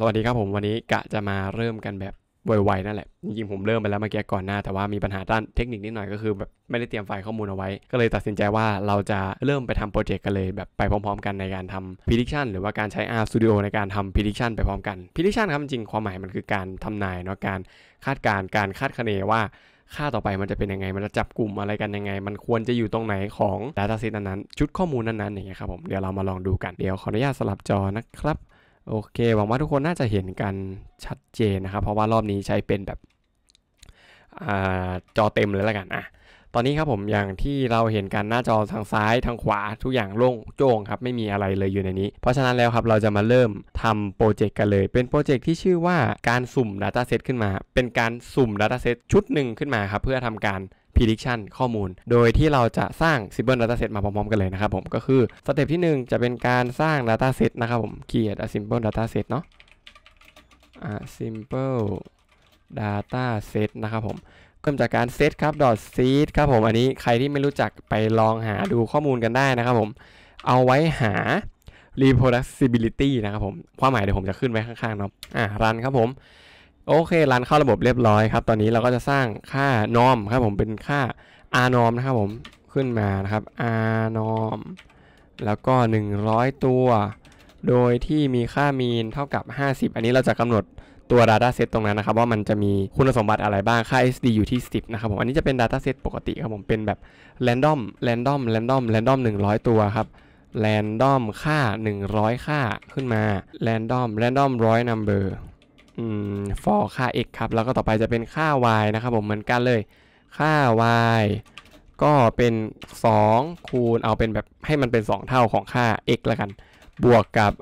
สวัสดีครับผมวันนี้กะจะมาเริ่มกันแบบไวๆนั่นแหละจริงๆ ผมเริ่มไปแล้วเมื่อกี้ก่อนหน้า แต่ว่ามีปัญหาด้านเทคนิคนิดหน่อยก็คือแบบไม่ได้เตรียมไฟล์ข้อมูลเอาไว้ ก็เลยตัดสินใจว่าเราจะเริ่มไปทำโปรเจกต์กันเลยแบบไปพร้อมๆกันในการทำพิล d i c t i o n หรือว่าการใช้ R Studio ในการทำพิล d i c t i o n ไปพร้อมกันพิล d i c t i o n ครับจริงความหมายมันคือการทำนายเนาะการคาดการณ์การคาดคะเนว่าค่าต่อไปมันจะเป็นยังไง มันจะจับกลุ่มอะไรกันยังไง มันควรจะอยู่ตรงไหนของ data set นั้นๆชุดข้อมูลนั้นๆอย่างเงี้ยครับผมเดี๋ยวเรามาลองดูกันเดี๋ยวขออนุญาตสลับจอนะครับโอเคหวังว่าทุกคนน่าจะเห็นกันชัดเจนนะครับเพราะว่ารอบนี้ใช้เป็นแบบจอเต็มเลยละกันอ่ะตอนนี้ครับผมอย่างที่เราเห็นกันหน้าจอทางซ้ายทางขวาทุกอย่างโล่งโจ่งครับไม่มีอะไรเลยอยู่ในนี้ เพราะฉะนั้นแล้วครับเราจะมาเริ่มทำโปรเจกต์กันเลย เป็นโปรเจกต์ที่ชื่อว่าการสุ่ม Dataset ขึ้นมา เป็นการสุ่ม Dataset ชุดหนึ่งขึ้นมาครับเพื่อทำการ prediction ข้อมูล โดยที่เราจะสร้าง simple dataset มาพร้อมๆกันเลยนะครับผม ก็คือ สเต็ปที่ 1 จะเป็นการสร้าง dataset นะครับผม create a simple dataset เนาะ a simple dataset นะครับผมเริ่มจากการ set ครับ .seed ครับผม อันนี้ใครที่ไม่รู้จักไปลองหาดูข้อมูลกันได้นะครับผม เอาไว้หา reproducibility นะครับผม ความหมายเดี๋ยวผมจะขึ้นไว้ข้างๆเนาะอ่ะรันครับผมโอเค รันเข้าระบบเรียบร้อยครับ ตอนนี้เราก็จะสร้างค่านอมครับผม เป็นค่า r o r m นะครับผม ขึ้นมานะครับ r o r m แล้วก็ 100 ตัว โดยที่มีค่า mean เท่ากับ 50 อันนี้เราจะกำหนดตัว Data Set ตรงนั้นนะครับ ว่ามันจะมีคุณสมบัติอะไรบ้าง ค่า SD อยู่ที่ 10นะครับผม อันนี้จะเป็น Data Set ปกติครับผม เป็นแบบ Random Random Random Random 100 ตัวครับ Random ค่า 100 ค่าขึ้นมา Random Random 100 number for ค่า x ครับแล้วก็ต่อไปจะเป็นค่า y นะครับผมเหมือนกันเลย ค่า y ก็เป็น 2 คูณเอาเป็นแบบให้มันเป็น 2 เท่าของค่า x ละกันบวกกับ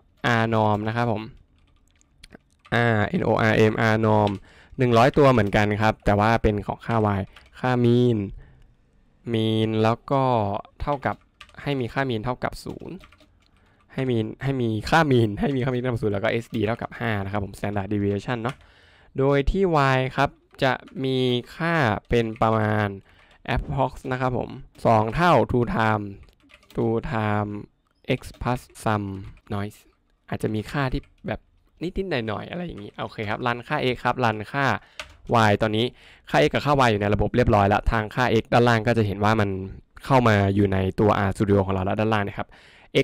r norm นะครับผม r n o r m r norm 100 ตัวเหมือนกันครับแต่ว่าเป็นของค่า y ค่า mean mean แล้วก็เท่ากับให้มีค่า mean เท่ากับ 0ให้มีให้มีค่ามีนให้มีค่ามีนต่ำสุดแล้วก็ SD เท่ากับ 5 นะครับผม standard deviation เนาะโดยที่ y ครับ จะมีค่าเป็นประมาณ approx นะครับผม 2 เท่า two time two time x plus s u m noise อาจจะมีค่าที่แบบนิดๆหน่อยๆอะไรอย่างนี้ โอเคครับรันค่า x ครับรันค่า y ตอนนี้ค่า x กับค่า y อยู่ในระบบเรียบร้อยแล้ว ทางค่า x ด้านล่างก็จะเห็นว่ามันเข้ามาอยู่ในตัว R Studio ของเราแล้วด้านล่างนะครับ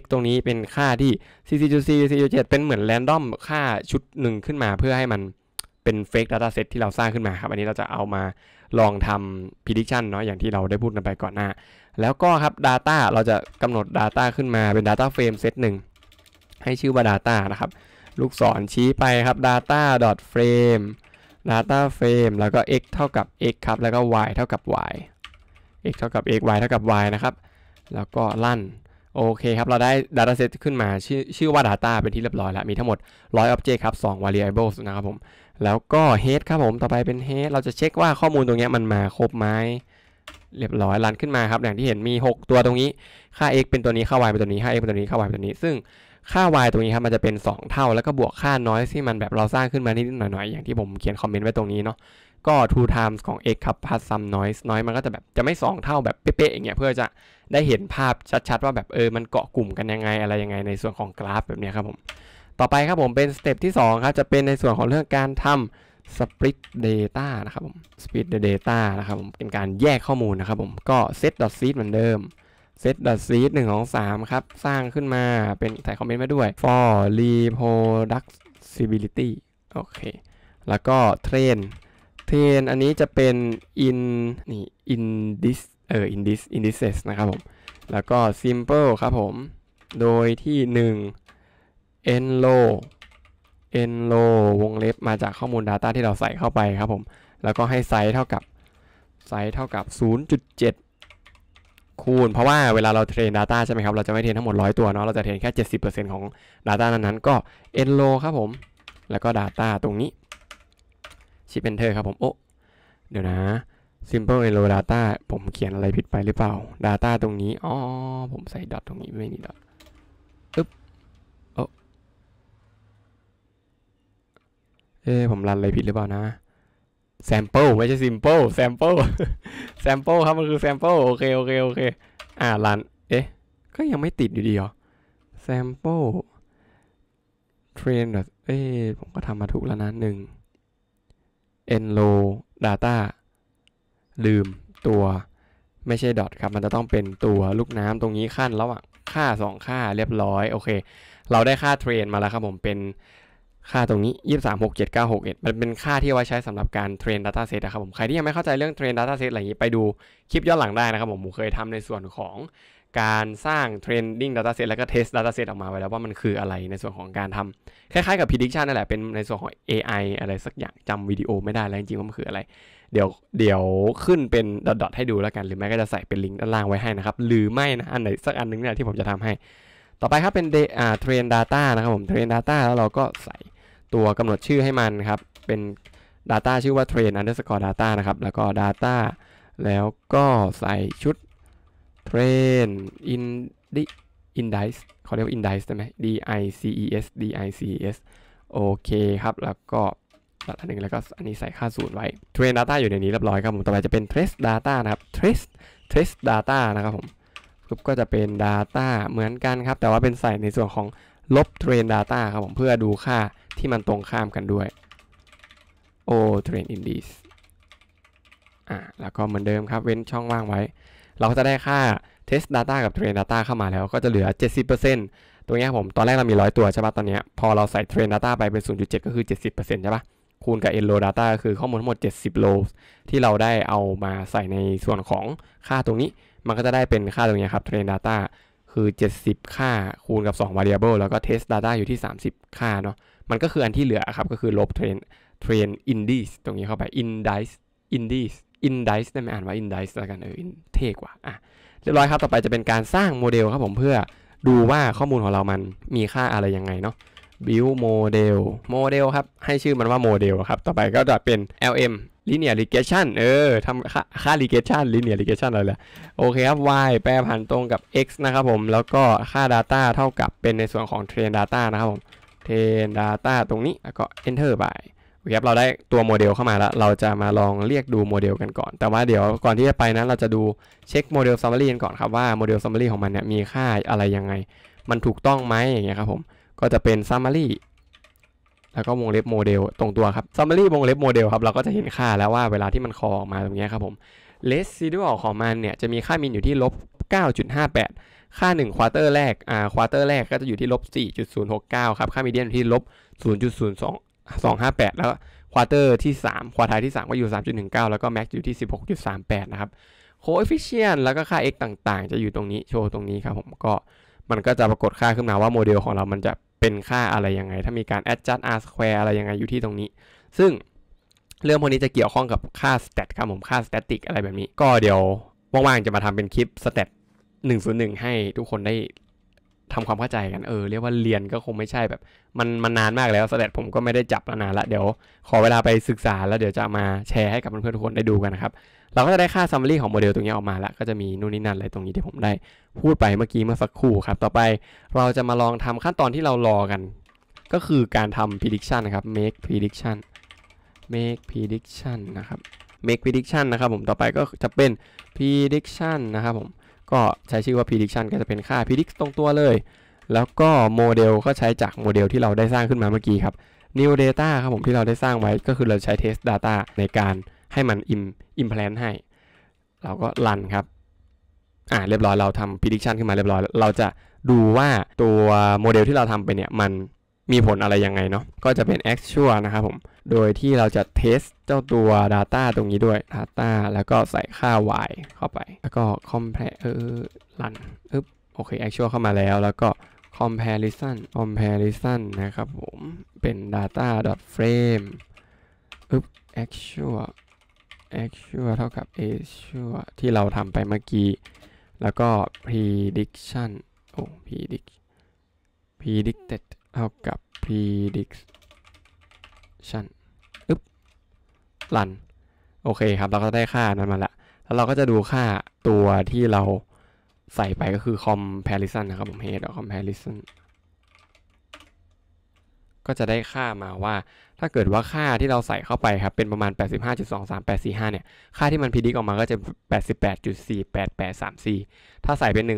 x ตรงนี้เป็นค่าที่ c c 4 c 7เป็นเหมือนแรนดอมค่าชุดหนึ่งขึ้นมาเพื่อให้มันเป็น fake data set ที่เราสร้างขึ้นมาครับ อันนี้เราจะเอามาลองทำ prediction เนาะ อย่างที่เราได้พูดกันไปก่อนหน้า แล้วก็ครับ data เราจะกำหนด data ขึ้นมาเป็น data frame set หนึ่งให้ชื่อว่า data นะครับ ลูกศรชี้ไปครับ data frame data frame แล้วก็ x เท่ากับ x ครับ แล้วก็ y เท่ากับ y x เท่ากับ x y เท่ากับ y นะครับ แล้วก็ลั่นโอเคครับ เราได้ dataset ขึ้นมาชื่อชื่อว่า data เป็นที่เรียบร้อยแล้ว มีทั้งหมด100 object ครับ2 variables นะครับผม แล้วก็ head ครับผม ต่อไปเป็น head เราจะเช็คว่าข้อมูลตรงนี้มันมาครบไหมเรียบร้อยรันขึ้นมาครับ อย่างที่เห็นมี 6 ตัวตรงนี้ ค่า x เป็นตัวนี้ ค่า y เป็นตัวนี้ ค่า x เป็นตัวนี้ ค่า y เป็นตัวนี้ ซึ่งค่า y ตรงนี้ครับ มันจะเป็น 2 เท่าแล้วก็บวกค่าน้อยที่มันแบบเราสร้างขึ้นมานิดหน่อยๆ อย่างที่ผมเขียนคอมเมนต์ไว้ตรงนี้เนาะก็ two times ของ x ครับ plus some noise น้อยมันก็จะแบบจะไม่ 2 เท่าแบบเป๊ะๆอย่างเงี้ยเพื่อจะได้เห็นภาพชัดๆ ว่าแบบเออมันเกาะกลุ่มกันยังไงอะไรยังไงในส่วนของกราฟแบบเนี้ยครับผม ต่อไปครับผมเป็นสเต็ปที่ 2 ครับ จะเป็นในส่วนของเรื่องการทำ split data นะครับผม split the data นะครับผม เป็นการแยกข้อมูลนะครับผม ก็ set dot seed เหมือนเดิม set dot seed 1ของ3ครับ สร้างขึ้นมา เป็น ใส่คอมเมนต์มาด้วย for reproducibility โอเค แล้วก็ train เทนอันนี้จะเป็น in นี่ in this เออ in this indices นะครับผม แล้วก็ simple ครับผม โดยที่1 e n l o w l e n l o w วงเล็บมาจากข้อมูล Data ที่เราใส่เข้าไปครับผม แล้วก็ให้ไซส์เท่ากับไซส์เท่ากับ 0.7 คูณ เพราะว่าเวลาเราเทรน Data ใช่ไหมครับ เราจะไม่เทรนทั้งหมด 100 ตัวเนาะ เราจะเทรนแค่ 70%ของ Data นั้นๆ ก็ e n l o w ครับผม แล้วก็ Data ตรงนี้ชิปเอนเตอร์ครับผม โอ้เดี๋ยวนะ simple hello data ผมเขียนอะไรผิดไปหรือเปล่า data ตรงนี้ อ๋อ ผมใส่ดอทตรงนี้ไม่มีดอทอึ๊บโอ้เอ๊ผมรันอะไรผิดหรือเปล่านะ sample ไม่ใช่ simple sample sample ครับ มันคือ sample โอเคโอเค โอเค อ่ารัน เอ๊ะ ก็ยังไม่ติดอยู่ดีหรอ sample train เอ้ผมก็ทำมาถูกแล้วนะหนึ่ง enroll data ลืมตัวไม่ใช่ดอทครับ มันจะต้องเป็นตัวลูกน้ำตรงนี้ขั้นระหว่างค่า 2 ค่าเรียบร้อยโอเคเราได้ค่าเทรนมาแล้วครับผมเป็นค่าตรงนี้ 236796มันเป็นค่าที่ไว้ใช้สำหรับการเทรน Data Set นะครับผมใครที่ยังไม่เข้าใจเรื่องเทรน Data Set อะไรอย่างนี้ไปดูคลิปย้อนหลังได้นะครับผมผมเคยทำในส่วนของการสร้าง t r ร n ด i n g data set แล้วก็ test data set ออกมาไว้แล้วว่ามันคืออะไรในส่วนของการทำคล้ายๆกับ prediction นั่นแหละเป็นในส่วนของ AI อะไรสักอย่างจำวิดีโอไม่ได้แล้วจริงๆว่ามันคืออะไร เดี๋ยวเดี๋ยวขึ้นเป็นดอทให้ดูแล้วกันหรือไม่ก็จะใส่เป็นลิงก์ด้านล่างไว้ให้นะครับ หรือไม่นะ อันไหนสักอันนึงเนี่ยที่ผมจะทำให้ ต่อไปครับเป็น train d ต้านะครับผม t r a i ด d ต้าแล้วเราก็ใส่ตัวกำหนดชื่อให้มันครับเป็น Data ชื่อว่า train underscore data นะครับแล้วก็ data แล้วก็ใส่ชุดทรนอินดิอินดิสเขาเรียกว่าอินดิสใช่ไหม d i c e s d i c e s โอเคครับ แล้วก็ตัดอันหนึ่งแล้วก็อันนี้ใส่ค่าศูนย์ไว้ train data อยู่ในนี้เรียบร้อยครับผมต่อไปจะเป็น trace data นะครับ trace trace data นะครับผมปุ๊บก็จะเป็น data เหมือนกันครับ แต่ว่าเป็นใส่ในส่วนของลบ train data ครับผมเพื่อดูค่าที่มันตรงข้ามกันด้วย o train i n d e x อ่าแล้วก็เหมือนเดิมครับเว้นช่องว่างไว้เราก็จะได้ค่า test data กับ train data เข้ามาแล้ว ก็จะเหลือ 70%ตรงนี้ผมตอนแรกเรามี 100 ตัวใช่ป่ะตอนนี้พอเราใส่ train data ไปเป็น 0.7 ก็คือ 70%ใช่ป่ะคูณกับ e n r o w data ก็คือข้อมูลทั้งหมด 70 row ที่เราได้เอามาใส่ในส่วนของค่าตรงนี้ มันก็จะได้เป็นค่าตรงนี้ครับ train data คือ 70 ค่า คูณกับ 2 variable แล้วก็ test data อยู่ที่ 30 ค่าเนาะ มันก็คืออันที่เหลือครับ ก็คือลบ train train indice ตรงนี้เข้าไป indice indice อินดิสได้ไหมอ่านว่าอินดิสแล้วกันเออเท่กว่าอ่ะเรียบร้อยครับ ต่อไปจะเป็นการสร้างโมเดลครับผมเพื่อดูว่าข้อมูลของเรามันมีค่าอะไรยังไงเนาะ build model model ครับ ให้ชื่อมันว่าโมเดลครับ ต่อไปก็จะเป็น lm linear regression เออทำค่าค่า regression linear regression อะไรละโอเคครับ y แปรผันตรงกับ x นะครับผม แล้วก็ค่า data เท่ากับเป็นในส่วนของ train data นะครับผม train data ตรงนี้แล้วก็ enter ไปครับเราได้ตัวโมเดลเข้ามาแล้ว เราจะมาลองเรียกดูโมเดลกันก่อน แต่ว่าเดี๋ยวก่อนที่จะไปนั้นเราจะดูเช็คโมเดลซัมมารีกันก่อนครับ ว่าโมเดลซัมมารีของมันเนี่ยมีค่าอะไรยังไง มันถูกต้องไหมอย่างเงี้ยครับผมก็จะเป็นซัมมารีแล้วก็วงเล็บโมเดลตรงตัวครับซัมมารีวงเล็บโมเดลครับเราก็จะเห็นค่าแล้วว่าเวลาที่มันคอออกมาตรงเนี้ยครับผมสซิ i d u a l ของมันเนี่ยจะมีค่ามินอยู่ที่ลบ 9.58 ค่า1ควอเตอร์แรกอ่าควอเตอร์แรกก็จะอยู่ที่ลบ 4.069ครับค่ามีเดียนอยู่ที่ลบ 0.02 258 แล้วควอเตอร์ที่ 3 ควอไทที่ 3 ก็อยู่ 3.19 แล้วก็แม็กอยู่ที่ 16.38 นะครับโคเอฟฟิเชนแล้วก็ค่า x ต่างๆ จะอยู่ตรงนี้โชว์ตรงนี้ครับผมก็มันก็จะปรากฏค่าขึ้นมาว่าโมเดลของเรามันจะเป็นค่าอะไรยังไง ถ้ามีการ adjust r square อะไรยังไงอยู่ที่ตรงนี้ ซึ่งเรื่องพวกนี้จะเกี่ยวข้องกับค่า stat ครับผมค่า static อะไรแบบนี้ก็เดี๋ยวว่างๆจะมาทำเป็นคลิป stat 101 ให้ทุกคนได้ทำความเข้าใจกัน เออ เรียกว่าเรียนก็คงไม่ใช่แบบ มันมันนานมากแล้วสแตทผมก็ไม่ได้จับนานละ เดี๋ยวขอเวลาไปศึกษาแล้วเดี๋ยวจะมาแชร์ให้กับเพื่อนๆทุกคนได้ดูกันนะครับ เราก็จะได้ค่าซัมมารีของโมเดลตรงนี้ออกมาละ ก็จะมีนู่นนี่นั่น อะไรตรงนี้ที่ผมได้พูดไปเมื่อกี้เมื่อสักครู่ครับ ต่อไปเราจะมาลองทำขั้นตอนที่เรารอกัน ก็คือการทำ prediction นะครับ make prediction make prediction นะครับ make prediction นะครับผม ต่อไปก็จะเป็น prediction นะครับผมก็ใช้ชื่อว่า prediction ก็จะเป็นค่า predict ตรงตัวเลย แล้วก็โมเดลก็ใช้จากโมเดลที่เราได้สร้างขึ้นมาเมื่อกี้ครับ new data ครับผมที่เราได้สร้างไว้ก็คือเราใช้ test data ในการให้มัน implant ให้ เราก็ run ครับ อ่า เรียบร้อยเราทำ prediction ขึ้นมาเรียบร้อย เราจะดูว่าตัวโมเดลที่เราทำไปเนี่ยมันมีผลอะไรยังไงเนาะ ก็จะเป็น actual นะครับผม โดยที่เราจะ test เจ้าตัว data ตรงนี้ด้วย data แล้วก็ใส่ค่า y เข้าไป แล้วก็ compare เออ run อึ๊บโอเค actual เข้ามาแล้ว แล้วก็ comparison comparison นะครับผม เป็น data frame อึ๊บ actual actual เท่ากับ actual ที่เราทำไปเมื่อกี้ แล้วก็ prediction โอ้ predict predicted ท่ากับ prediction อึ๊บรัน โอเคครับ เราก็ได้ค่านั้นมาละแล้วเราก็จะดูค่าตัวที่เราใส่ไปก็คือ comparison นะครับผม head comparison ก็จะได้ค่ามาว่า ถ้าเกิดว่าค่าที่เราใส่เข้าไปครับเป็นประมาณ 85.23845 เนี่ยค่าที่มันพิดิกออกมาก็จะ 88.48834 ถ้าใส่เป็น 129.94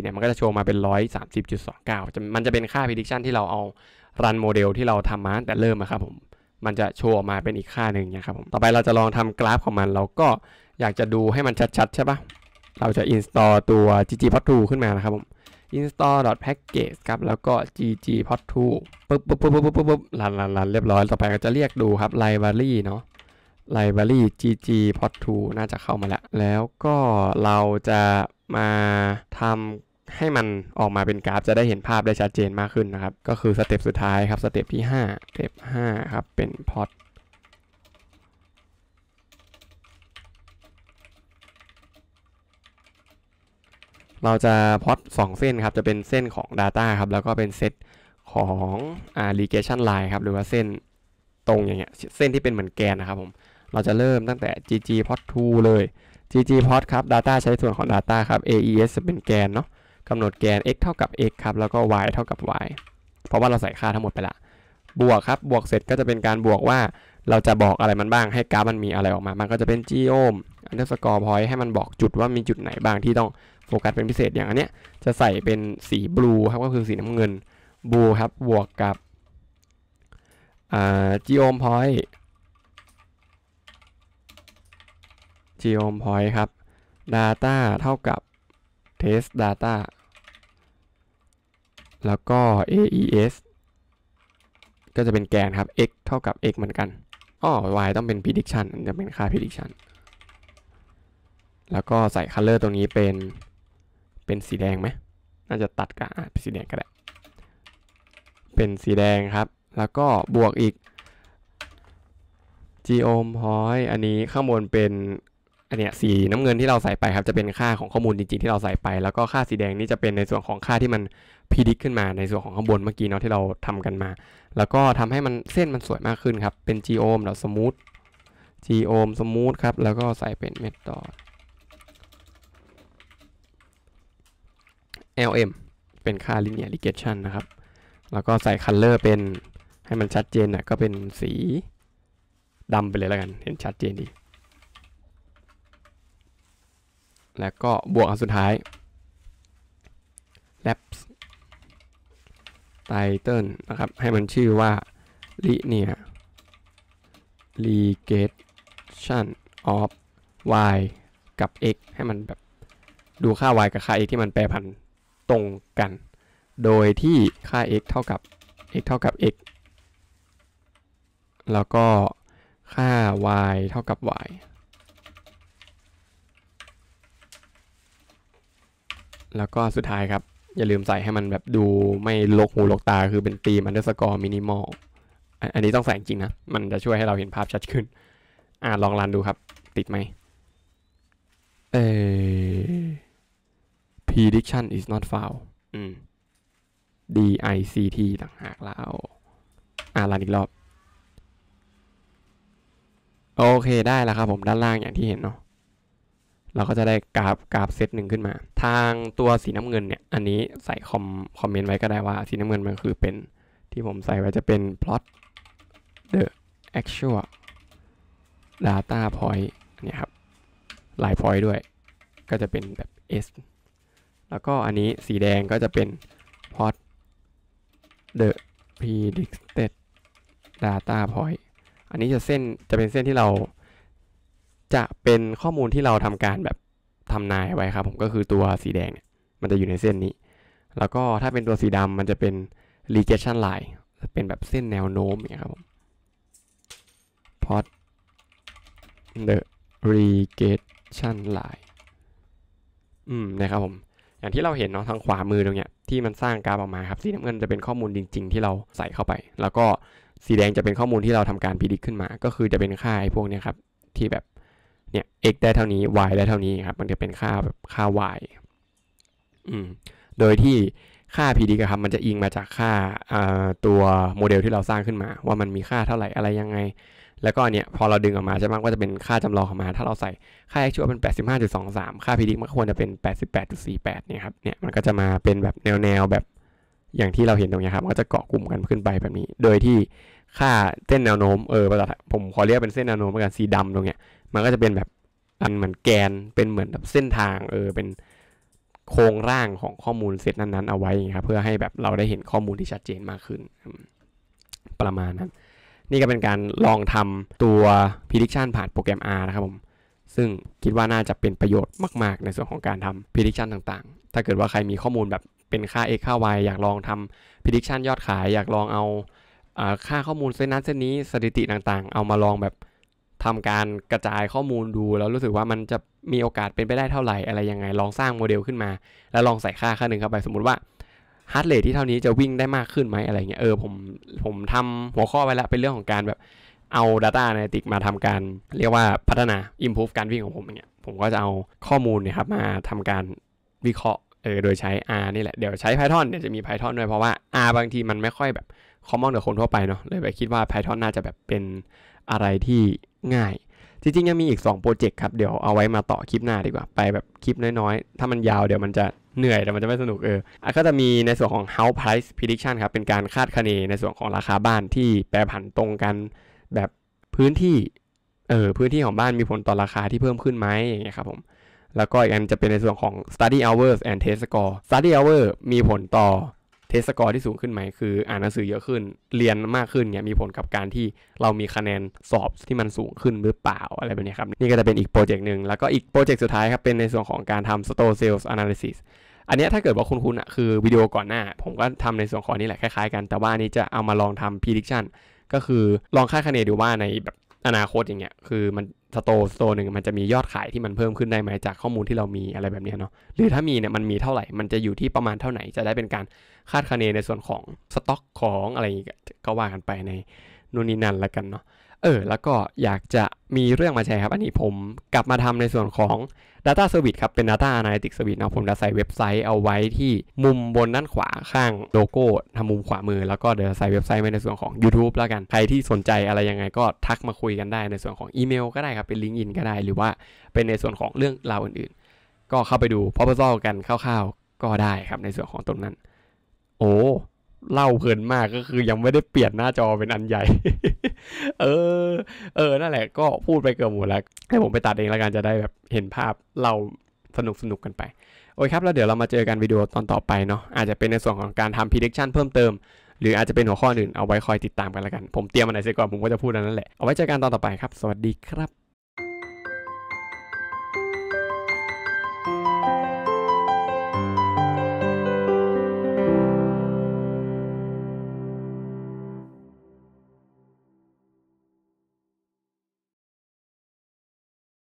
เนี่ยมันก็จะโชว์มาเป็น 130.29 มันจะเป็นค่าพิดิ c t i o n ที่เราเอารันโมเดลที่เราทำมาแต่เริ่มนะครับผมมันจะโชว์ออกมาเป็นอีกค่าหนึ่งนะครับผมต่อไปเราจะลองทำกราฟของมันเราก็อยากจะดูให้มันชัดๆใช่ปะเราจะ install ตัว ggplot2 ขึ้นมานะครับผม install.package ครับ แล้วก็ ggpot2 ปึ๊บปึ๊บปึ๊บปึ๊บปึ๊บรันรันรันเรียบร้อย ต่อไปก็จะเรียกดูครับ library เนาะ library ggpot2 น่าจะเข้ามาแล้ว แล้วก็เราจะมาทำให้มันออกมาเป็นกราฟจะได้เห็นภาพได้ชัดเจนมากขึ้นนะครับ ก็คือสเต็ปสุดท้ายครับ สเต็ปที่ 5 สเต็ป 5 ครับเป็น p o ร t เราจะพอด2เส้นครับจะเป็นเส้นของ Data ครับแล้วก็เป็นเซตของอ่า regression line ครับหรือว่าเส้นตรงอย่างเงี้ยเส้นที่เป็นเหมือนแกนนะครับผม เราจะเริ่มตั้งแต่ GG plot 2เลย GG plot ครับ Data ใช้ส่วนของ Data ครับ AES จะเป็นแกนเนาะกำหนดแกน x เท่ากับ x ครับแล้วก็ y เท่ากับ y เพราะว่าเราใส่ค่าทั้งหมดไปละ บวกครับบวกเสร็จก็จะเป็นการบวกว่าเราจะบอกอะไรมันบ้างให้กราฟมันมีอะไรออกมา มันก็จะเป็นจีโอมอันเดอร์สกอร์พอย์ให้มันบอกจุดว่ามีจุดไหนบ้างที่ต้องโฟกัสเป็นพิเศษ อย่างอันเนี้ยจะใส่เป็นสีบลูครับ ก็คือสีน้ำเงินบลูครับบวกกับจีโอมพอยจีโอมพอยครับ Data เท่ากับ test data แล้วก็ AES ก็จะเป็นแกนครับ x เท่ากับ x เหมือนกันอ๋อ y ต้องเป็น prediction จะเป็นค่า prediction แล้วก็ใส่ color ตรงนี้เป็นเป็นสีแดงไหมน่าจะตัดกับสีแดงก็ได้ เป็นสีแดงครับ แล้วก็บวกอีก geom point อันนี้ข้างบนเป็นอันเนี้ยสีน้ำเงินที่เราใส่ไปครับ จะเป็นค่าของข้อมูลจริง ๆที่เราใส่ไป แล้วก็ค่าสีแดงนี่จะเป็นในส่วนของค่าที่มันพีดิคขึ้นมา ในส่วนของข้างบนเมื่อกี้เนาะที่เราทำกันมา แล้วก็ทำให้มันเส้นมันสวยมากขึ้นครับ เป็น geom แล้วสมูท geom สมูทครับ แล้วก็ใส่เป็นเม t ดด LM เป็นค่า linear regression นะครับ แล้วก็ใส่ color เป็นให้มันชัดเจนนะก็เป็นสีดำไปเลยแล้วกัน เห็นชัดเจนดี แล้วก็บวกอันสุดท้าย labs title นะครับ ให้มันชื่อว่า linear regression of y กับ x ให้มันแบบดูค่า y กับค่า x ที่มันแปรผันตรงกัน โดยที่ค่า x เท่ากับ x เท่ากับ x แล้วก็ค่า y เท่ากับ y แล้วก็สุดท้ายครับ อย่าลืมใส่ให้มันแบบดูไม่ลกหูลกตา คือเป็นตีมันเดอร์สกอร์มินิมอลอันนี้ต้องใส่จริงนะ มันจะช่วยให้เราเห็นภาพชัดขึ้น อ่าลองรันดูครับ ติดไหมเออ prediction is not found dict ต่างหากแล้วอ่านอีกรอบโอเคได้แล้วครับผม ด้านล่างอย่างที่เห็นเนาะ เราก็จะได้กราฟกราฟเซตหนึ่งขึ้นมา ทางตัวสีน้ำเงินเนี่ย อันนี้ใส่คอมคอมเมนต์ไว้ก็ได้ว่าสีน้ำเงินมันคือเป็นที่ผมใส่ไว้จะเป็น plot the actual data point เนี่ยครับ หลาย point ด้วย ก็จะเป็นแบบ s แล้วก็อันนี้สีแดงก็จะเป็น plot the predicted data point อันนี้จะเส้นจะเป็นเส้นที่เรา จะเป็นข้อมูลที่เราทำการแบบทำนายไว้ครับ ผมก็คือตัวสีแดงเนี่ยมันจะอยู่ในเส้นนี้ แล้วก็ถ้าเป็นตัวสีดำมันจะเป็น regression line จะเป็นแบบเส้นแนวโน้มเียครับผม plot the regression line อืมนะครับผมอย่างที่เราเห็นเนาะทางขวามือตรงเนี้ยที่มันสร้างกราฟออกมาครับสีน้ำเงินจะเป็นข้อมูลจริงๆ ที่เราใส่เข้าไป แล้วก็สีแดงจะเป็นข้อมูลที่เราทำการพิดิตขึ้นมา ก็คือจะเป็นค่าไอ้พวกนี้ครับที่แบบเนี่ย x ได้เท่านี้ y ได้เท่านี้ครับมันจะเป็นค่าแบบค่า y อืมโดยที่ค่า PD กับครับมันจะอิงมาจากค่าตัวโมเดลที่เราสร้างขึ้นมา ว่ามันมีค่าเท่าไหร่อะไรยังไงแล้วก็เนี่ยพอเราดึงออกมาใช่ไหมก็จะเป็นค่าจำลองออกมา ถ้าเราใส่ค่า actual เป็น 85.23 ค่า p ีด d มันควรจะเป็น 88.48 เนี่ยครับเนี่ยมันก็จะมาเป็นแบบแนวแนวแบบอย่างที่เราเห็นตรงนี้ครับก็จะเกาะกลุ่มกันขึ้นไปแบบนี้ โดยที่ค่าเส้นแนวโน้มเออผมขอเรียกเป็นเส้นแนวโน้มกันสีดำตรงเนี้ยมันก็จะเป็นแบบอันเหมือนแกนเป็นเหมือนแบบเส้นทางเออเป็นโครงร่างของข้อมูลเซตนั้น ๆเอาไว้ครับเพื่อให้แบบเราได้เห็นข้อมูลที่ชัดเจนมากขึ้น ประมาณนั้นนี่ก็เป็นการลองทำตัว prediction ผ่านโปรแกรม R นะครับผม ซึ่งคิดว่า น่าจะเป็นประโยชน์มาก ๆ ในส่วนของการทำ prediction ต่างๆ ถ้าเกิดว่าใครมีข้อมูลแบบเป็นค่า x ค่า y อยากลองทำ prediction ยอดขาย อยากลองเอาค่าข้อมูลเส้นนั้นเส้นนี้สถิติต่างๆ เอามาลองแบบทำการกระจายข้อมูลดู แล้วรู้สึกว่ามันจะมีโอกาสเป็นไปได้เท่าไหร่อะไรยังไง ลองสร้างโมเดลขึ้นมา แล้วลองใส่ค่าค่าหนึ่งเข้าไปสมมติว่าฮาร์ดเรทที่เท่านี้จะวิ่งได้มากขึ้นไหมอะไรเงี้ยเออผมผมทำหัวข้อไว้ละเป็นเรื่องของการแบบเอา Data a n a l y t i c มาทำการ เรียกว่าพัฒนา improve การวิ่งของผมเนี่ยผมก็จะเอาข้อมูลเนี่ยครับมาทำการวิเคราะห์เออโดยใช้ R นี่แหละเดี๋ยวใช้ Python เดี๋ยวจะมี Python ด้วย เพราะว่า R บางทีมันไม่ค่อยแบบมมอนเดกับคนทั่วไปเนาะเลยไปคิดว่า Python น่าจะแบบเป็นอะไรที่ง่าย จริงๆยังมีอีก2โปรเจกต์ครับเดี๋ยวเอาไว้มาต่อคลิปหน้าดีกว่าไปแบบคลิปน้อยๆ ถ้ามันยาวเดี๋ยวมันจะเหนื่อยแต่มันจะไม่สนุกเอออก็จะมีในส่วนของ house price prediction ครับ เป็นการคาดคะเนในส่วนของราคาบ้านที่แปรผันตรงกัน แบบพื้นที่ เออ พื้นที่ของบ้านมีผลต่อราคาที่เพิ่มขึ้นไหมอย่างเงี้ยครับผม แล้วก็อีกอันจะเป็นในส่วนของ study hours and test score study hour มีผลต่อเทสกอร์ที่สูงขึ้นไหม คืออ่านหนังสือเยอะขึ้นเรียนมากขึ้นเนี่ยมีผลกับการที่เรามีคะแนน สอบที่มันสูงขึ้นหรือเปล่าอะไรแบบนี้ครับนี่ก็จะเป็นอีกโปรเจกต์หนึ่ง แล้วก็อีกโปรเจกต์สุดท้ายครับ เป็นในส่วนของการทำ store sales analysis อันนี้ถ้าเกิดว่าคุณคุณอ่ะคือวิดีโอก่อนหน้า ผมก็ทำในส่วนของนี้แหละคล้ายๆกันแต่ว่านี้จะเอามาลองทำ prediction ก็คือลองคาดคะนนดูว่าในแบบอนาคตอย่างเงี้ย คือมันสโตสโตหนึ่งมันจะมียอดขายที่มันเพิ่มขึ้นได้ไหมจากข้อมูลที่เรามีอะไรแบบนี้เนาะ หรือถ้ามีเนี่ยมันมีเท่าไหร่ มันจะอยู่ที่ประมาณเท่าไหร่ จะได้เป็นการคาดคะเนในส่วนของสต็อกของอะไรก็ว่ากันไปในนู่นนี่นั่นละกันเนาะเออแล้วก็อยากจะมีเรื่องมาแชร์ครับ อันนี้ผมกลับมาทำในส่วนของ Data Service ครับ เป็น Data Analytics Service นะผมจะใส่เว็บไซต์เอาไว้ที่มุมบนด้านขวาข้างโลโก้ทามุมขวามือแล้วก็เดี๋ยวใส่เว็บไซต์ไว้ในส่วนของ YouTube แล้วกัน ใครที่สนใจอะไรยังไงก็ทักมาคุยกันได้ ในส่วนของอีเมลก็ได้ครับเป็นลิงก์อินก็ได้หรือว่าเป็นในส่วนของเรื่องราวอื่นๆ ก็เข้าไปดูพ r อ p o s กันคร่าวๆ ก็ได้ครับในส่วนของตรงนั้น โอ้เล่าเพลินมากก็คือยังไม่ได้เปลี่ยนหน้าจอเป็นอันใหญ่ เออนั่นแหละก็พูดไปเกือบหมดแล้ว ให้ผมไปตัดเองแล้วกันจะได้แบบเห็นภาพเราสนุกสนุกกันไป โอเคครับ แล้วเดี๋ยวเรามาเจอกันวิดีโอตอนต่อไปเนาะอาจจะเป็นในส่วนของการทำ prediction เพิ่มเติม หรืออาจจะเป็นหัวข้ออื่นเอาไว้คอยติดตามกันแล้วกัน ผมเตรียมอะไรเสร็จก่อน ผมก็จะพูดอันนั้นแหละ เอาไว้เจอกันตอนต่อไปครับ สวัสดีครับ